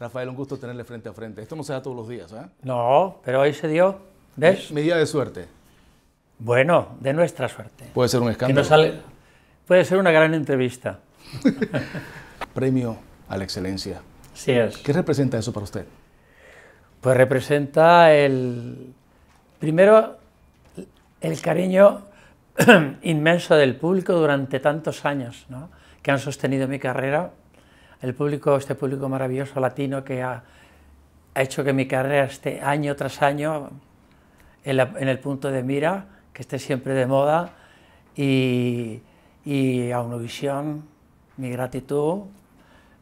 Rafael, un gusto tenerle frente a frente. Esto no se da todos los días, ¿eh? No, pero hoy se dio. ¿Ves? Mi día de suerte. Bueno, de nuestra suerte. Puede ser un escándalo. Puede ser una gran entrevista. Premio a la excelencia. Sí es. ¿Qué representa eso para usted? Pues representa el. Primero, el cariño inmenso del público durante tantos años ¿no? que han sostenido mi carrera el público, este público maravilloso latino que ha, hecho que mi carrera esté año tras año en, el punto de mira, que esté siempre de moda y, y a visión mi gratitud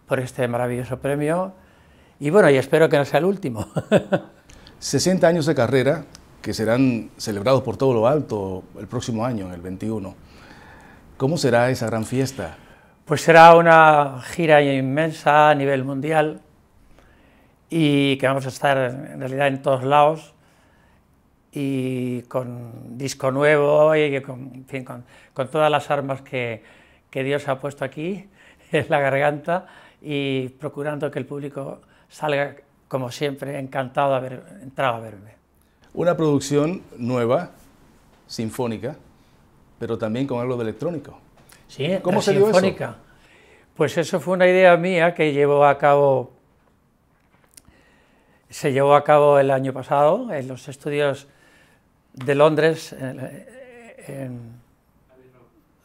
por este maravilloso premio y bueno, y espero que no sea el último. 60 años de carrera que serán celebrados por todo lo alto el próximo año, en el 21. ¿Cómo será esa gran fiesta? Pues será una gira inmensa a nivel mundial y que vamos a estar en realidad en todos lados y con disco nuevo y con, todas las armas que, Dios ha puesto aquí en la garganta y procurando que el público salga, como siempre, encantado de haber entrado a verme. Una producción nueva, sinfónica, pero también con algo de electrónico. Sí, ¿Cómo sinfónica. Pues eso fue una idea mía que llevó a cabo, se llevó a cabo el año pasado en los estudios de Londres, en,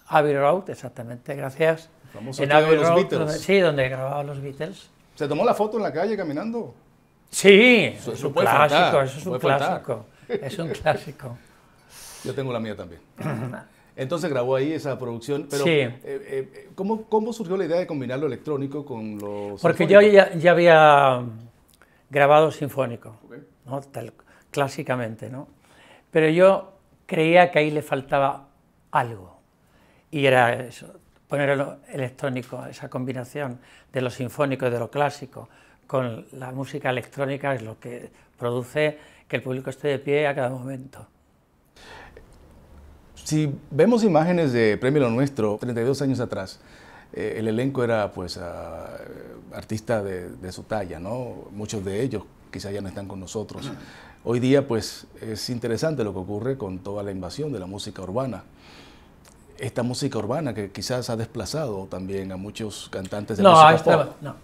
Abbey Road, exactamente, gracias. en Abbey Road, sí, donde grababan los Beatles. ¿Se tomó la foto en la calle caminando? Sí, clásico, eso es un clásico, es un clásico. Yo tengo la mía también. Entonces grabó ahí esa producción, pero eh, eh, ¿cómo, surgió la idea de combinar lo electrónico con lo Porque yo ya, había grabado sinfónico, ¿no? clásicamente, ¿no? Pero yo creía que ahí le faltaba algo, y era eso, poner electrónico, esa combinación de lo sinfónico y de lo clásico, con la música electrónica es lo que produce que el público esté de pie a cada momento. Si vemos imágenes de Premio Lo Nuestro, 32 años atrás, eh, el elenco era pues ah, eh, artista de, su talla, ¿no? Muchos de ellos quizás ya no están con nosotros. Hoy día pues es interesante lo que ocurre con toda la invasión de la música urbana. Esta música urbana que quizás ha desplazado también a muchos cantantes de no, música a esta, No,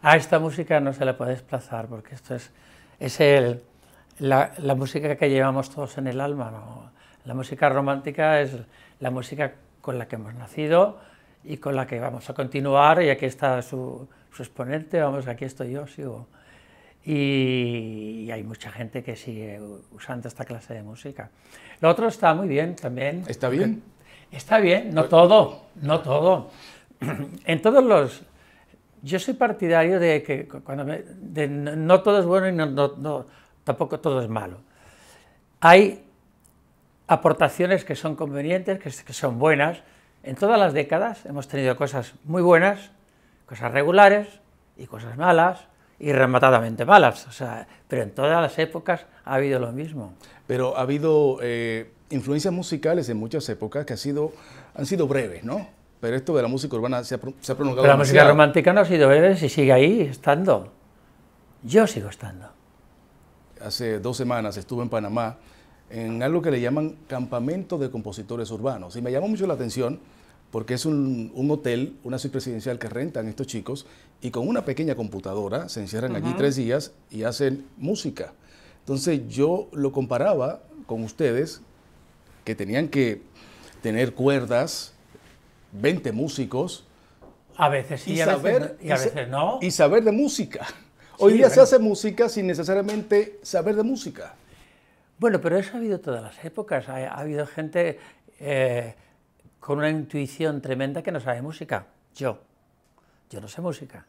a esta música no se la puede desplazar porque esto es, es el, la, la música que llevamos todos en el alma, ¿no? La música romántica es la música con la que hemos nacido y con la que vamos a continuar, y aquí está su, exponente, vamos, aquí estoy yo, sigo. Y, hay mucha gente que sigue usando esta clase de música. Lo otro está muy bien también. ¿Está bien? Está bien, no pues- todo, no todo. En todos los... Yo soy partidario de que cuando no todo es bueno y tampoco todo es malo. Hay aportaciones que son convenientes, que, son buenas. En todas las décadas hemos tenido cosas muy buenas, cosas regulares y cosas malas, y rematadamente malas. pero en todas las épocas ha habido lo mismo. Pero ha habido eh, influencias musicales en muchas épocas que ha sido, han sido breves, ¿no? Pero esto de la música urbana se ha, prolongado. la música romántica no ha sido breve y sigue ahí estando. Yo sigo estando. Hace dos semanas estuve en Panamá en algo que le llaman Campamento de Compositores Urbanos. Y me llamó mucho la atención porque es un, hotel, una suite presidencial que rentan estos chicos y con una pequeña computadora se encierran allí tres días y hacen música. Entonces yo lo comparaba con ustedes que tenían que tener cuerdas, 20 músicos. A veces y a, saber, y no. Y saber de música. Hoy día se hace música sin necesariamente saber de música. Bueno, pero eso ha habido todas las épocas. Ha, habido gente eh, con una intuición tremenda que no sabe música. Yo. Yo no sé música.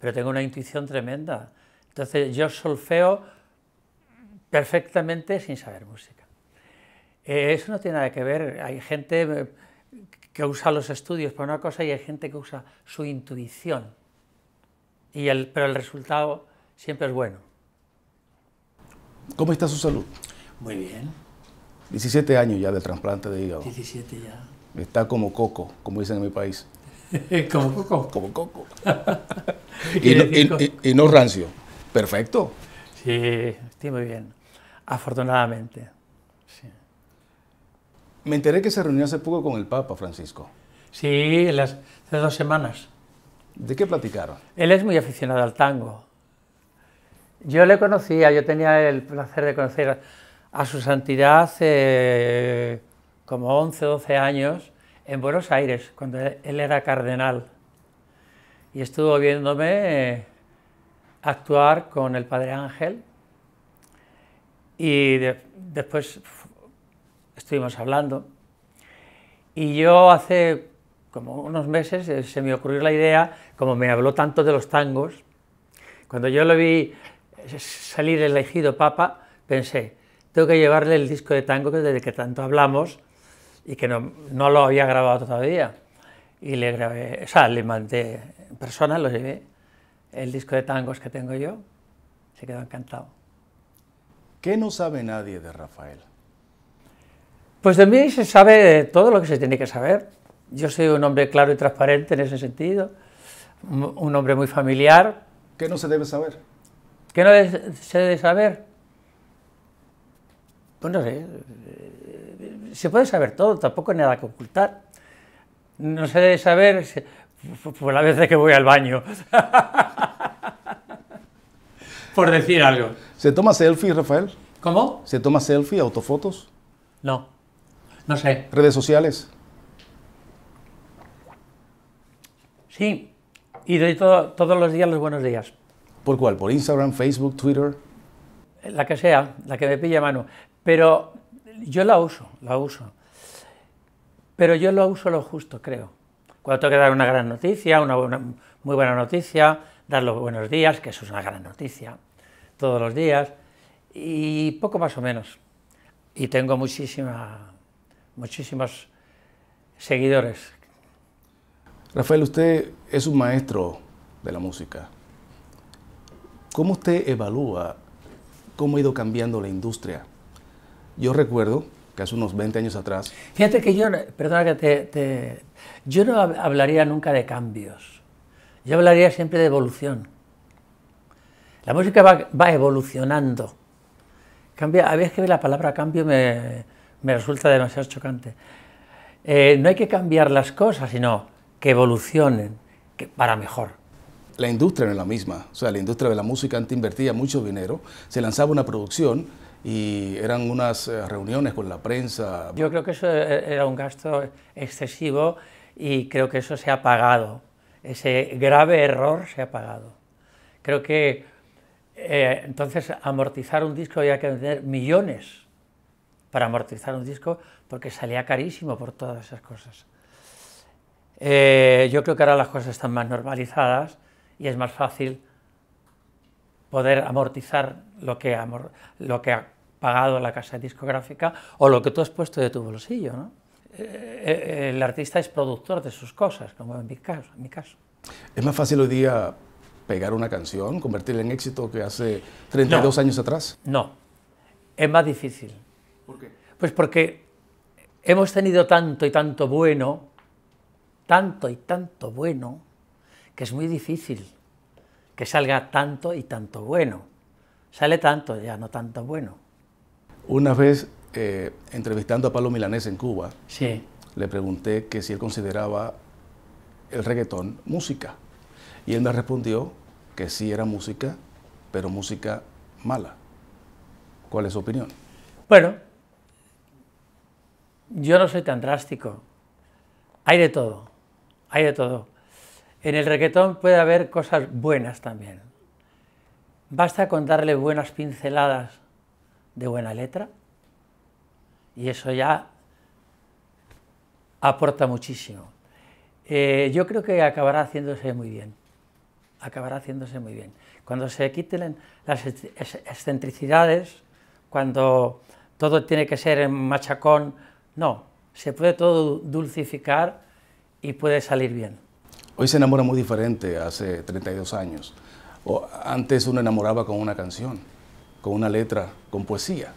Pero tengo una intuición tremenda. Entonces yo solfeo perfectamente sin saber música. Eh, eso no tiene nada que ver. Hay gente eh, que usa los estudios para una cosa y hay gente que usa su intuición. Y pero el resultado siempre es bueno. ¿Cómo está su salud? Muy bien. 17 años ya del trasplante de hígado. 17 ya. Está como coco, como dicen en mi país. como coco. Como coco. y, no, rancio. Perfecto. Sí, estoy muy bien. Afortunadamente. Me enteré que se reunió hace poco con el Papa Francisco. Sí, hace dos semanas. ¿De qué platicaron? Él es muy aficionado al tango. Yo le conocía, yo tenía el placer de conocer a su santidad hace como 11, 12 años en Buenos Aires, cuando él era cardenal. Y estuvo viéndome actuar con el Padre Ángel y después estuvimos hablando. Y yo hace como unos meses eh, se me ocurrió la idea, como me habló tanto de los tangos, cuando yo lo vi salir elegido papa, pensé, tengo que llevarle el disco de tango desde que tanto hablamos y que no, no lo había grabado todavía. Y le grabé, o sea, le mandé en persona, lo llevé, el disco de tangos que tengo yo, se quedó encantado. ¿Qué no sabe nadie de Rafael? Pues de mí se sabe todo lo que se tiene que saber. Yo soy un hombre claro y transparente en ese sentido, un hombre muy familiar. ¿Qué no se debe saber? ¿Qué no se debe saber? Pues no sé, eh, se puede saber todo, tampoco hay nada que ocultar. No se debe saber por la vez de que voy al baño. por decir algo. ¿Se toma selfie, Rafael? ¿Cómo? ¿Se toma selfie, autofotos? No, no sé. ¿Redes sociales? Sí, y doy todos los días los buenos días. ¿Por cuál? ¿Por Instagram, Facebook, Twitter? La que sea, la que me pille mano. Pero yo la uso, la uso. Pero yo la uso lo justo, creo. Cuando tengo que dar una gran noticia, una, muy buena noticia, dar los buenos días, que eso es una gran noticia, todos los días, y poco más o menos. Y tengo muchísima, muchísimos seguidores. Rafael, usted es un maestro de la música. ¿Cómo usted evalúa cómo ha ido cambiando la industria? Yo recuerdo que hace unos 20 años atrás... Fíjate que yo, perdona que te... yo no hablaría nunca de cambios. Yo hablaría siempre de evolución. La música va, evolucionando. Cambia, a veces que la palabra cambio me, resulta demasiado chocante. Eh, no hay que cambiar las cosas, sino que evolucionen para mejor la industria no es la misma. O sea, la industria de la música antes invertía mucho dinero, se lanzaba una producción y eran unas eh, reuniones con la prensa. Yo creo que eso eh, eh, era un gasto excesivo y creo que eso se ha pagado. Ese grave error se ha pagado. Creo que entonces amortizar un disco había que tener millones para amortizar un disco porque salía carísimo por todas esas cosas. yo creo que ahora las cosas están más normalizadas y es más fácil poder amortizar lo que, ha pagado la casa discográfica o lo que tú has puesto de tu bolsillo. Eh, eh, eh, el artista es productor de sus cosas, como en mi caso. ¿Es más fácil hoy día pegar una canción, convertirla en éxito que hace 32 años atrás? No, es más difícil. ¿Por qué? Pues porque hemos tenido tanto y tanto bueno, tanto y tanto bueno, que es muy difícil que salga tanto y tanto bueno. Sale tanto, ya no tanto bueno. Una vez eh, entrevistando a Pablo Milanés en Cuba, le pregunté que si él consideraba el reggaetón música. Y él me respondió que sí era música, pero música mala. ¿Cuál es su opinión? Bueno, yo no soy tan drástico. Hay de todo, hay de todo. En el reggaetón puede haber cosas buenas también. Basta con darle buenas pinceladas de buena letra y eso ya aporta muchísimo. Eh, yo creo que acabará haciéndose muy bien. Acabará haciéndose muy bien. Cuando se quiten las excentricidades, cuando todo tiene que ser en machacón, no, se puede todo dulcificar y puede salir bien. Hoy se enamora muy diferente hace 32 años. O antes uno enamoraba con una canción, con una letra, con poesía.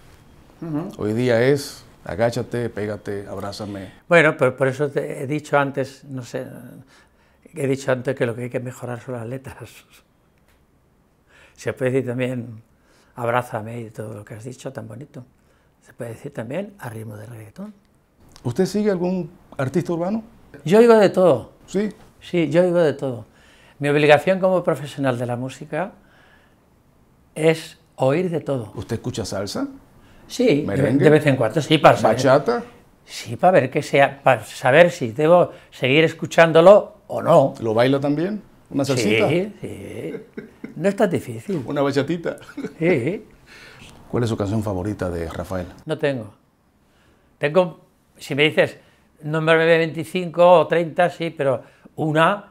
Hoy día es agáchate, pégate, abrázame. Bueno, pero por eso te he dicho antes, no sé, he dicho antes que lo que hay que mejorar son las letras. Se puede decir también abrázame y todo lo que has dicho tan bonito. Se puede decir también a ritmo de reggaetón. ¿Usted sigue algún artista urbano? Yo oigo de todo. Sí. Sí, yo oigo de todo. Mi obligación como profesional de la música es oír de todo. ¿Usted escucha salsa? Sí, de vez en cuando, sí, para ¿Bachata? Sí, para ver que sea, para saber si debo seguir escuchándolo o no. ¿Lo bailo también? ¿Una salsita? Sí, sí. No tan difícil. ¿Una bachatita? Sí. ¿Cuál es su canción favorita de Rafael? No tengo. Tengo, si me dices, número 25 o 30, sí, pero una,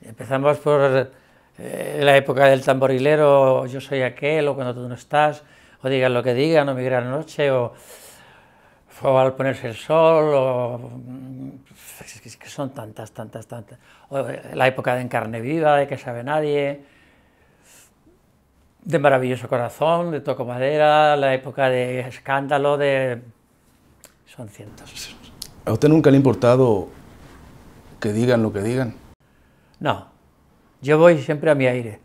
empezamos por eh, la época del tamborilero, yo soy aquel, o cuando tú no estás, o digan lo que digan, o mi gran noche, o, o al ponerse el sol, o mm, que son tantas, tantas, tantas. Eh, la época de Encarne Viva, de Que Sabe Nadie, de Maravilloso Corazón, de Toco Madera, la época de Escándalo, de... Son cientos. ¿A usted nunca le ha importado que digan lo que digan. No, yo voy siempre a mi aire.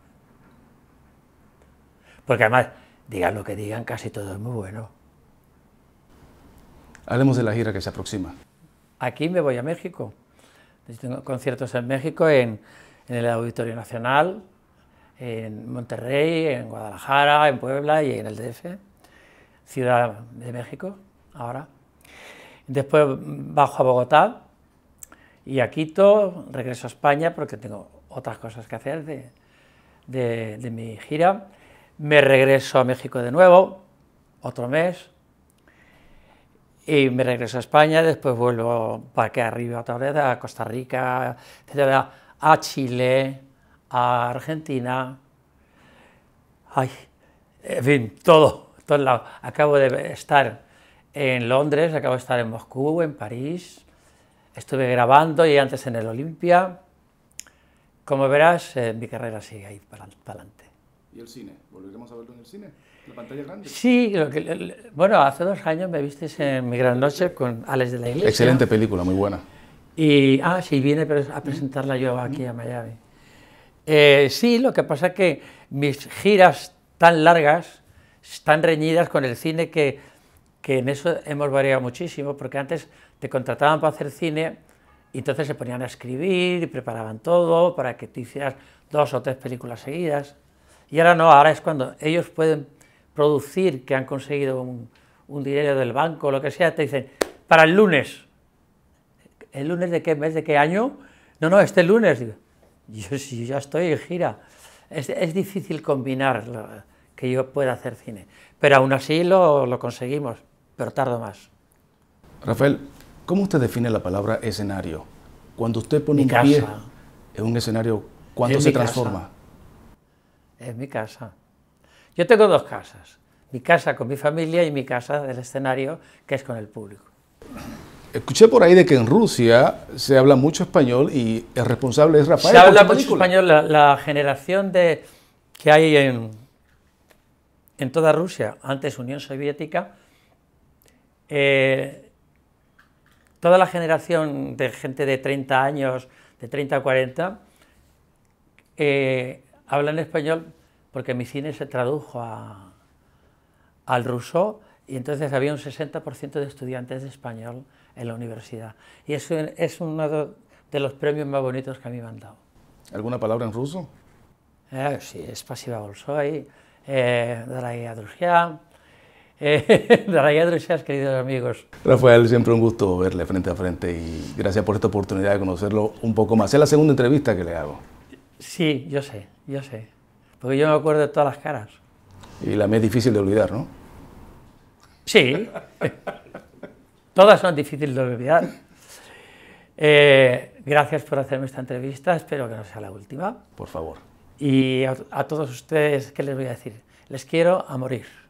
Porque además, digan lo que digan, casi todo es muy bueno. Hablemos de la gira que se aproxima. Aquí me voy a México. Tengo conciertos en México, en, en el Auditorio Nacional, en Monterrey, en Guadalajara, en Puebla y en el DF, Ciudad de México, ahora. Después bajo a Bogotá, y a Quito, regreso a España porque tengo otras cosas que hacer de, de, mi gira. Me regreso a México de nuevo, otro mes, y me regreso a España, después vuelvo para que arriba otra vez, a Costa Rica, a Chile, a Argentina, ay, en fin, todo, todo Acabo de estar en Londres, acabo de estar en Moscú, en París, Estuve grabando y antes en el Olimpia. Como verás, eh, mi carrera sigue ahí para, adelante. ¿Y el cine? ¿Volveremos a verlo en el cine? ¿La pantalla grande? Sí, bueno, hace dos años me visteis en Mi Gran Noche con Alex de la Iglesia. Excelente película, muy buena. Y, ah, sí, viene a presentarla yo aquí a Miami. Eh, sí, lo que pasa es que mis giras tan largas están reñidas con el cine que que en eso hemos variado muchísimo, porque antes te contrataban para hacer cine y entonces se ponían a escribir y preparaban todo para que tú hicieras dos o tres películas seguidas. Y ahora no, ahora es cuando ellos pueden producir, que han conseguido un, dinero del banco o lo que sea, te dicen, para el lunes. ¿El lunes de qué mes, de qué año? No, no, este lunes. yo, ya estoy en gira. Es, es difícil combinar que yo pueda hacer cine, pero aún así lo, lo conseguimos pero tardo más. Rafael, ¿cómo usted define la palabra escenario? Cuando usted pone un pie en un escenario, ¿cuándo se transforma? Es mi casa. Yo tengo dos casas. Mi casa con mi familia y mi casa del escenario, que es con el público. Escuché por ahí de que en Rusia se habla mucho español y el responsable es Rafael. Se habla mucho español. La, la, generación de, que hay en, en toda Rusia, antes Unión Soviética, eh, toda la generación de gente de 30 años, de 30 a 40, habla en español porque mi cine se tradujo al ruso y entonces había un 60% de estudiantes de español en la universidad. Y eso es uno de los premios más bonitos que a mí me han dado. ¿Alguna palabra en ruso? Eh, sí, es pasiva bolsoy, eh, eh, queridos amigos. Rafael, siempre un gusto verle frente a frente y gracias por esta oportunidad de conocerlo un poco más. Es la segunda entrevista que le hago. Sí, yo sé, yo sé. Porque yo me acuerdo de todas las caras. Y la más difícil de olvidar, ¿no? Sí. todas son difíciles de olvidar. Eh, gracias por hacerme esta entrevista. Espero que no sea la última. Por favor. Y a todos ustedes, ¿qué les voy a decir? Les quiero a morir.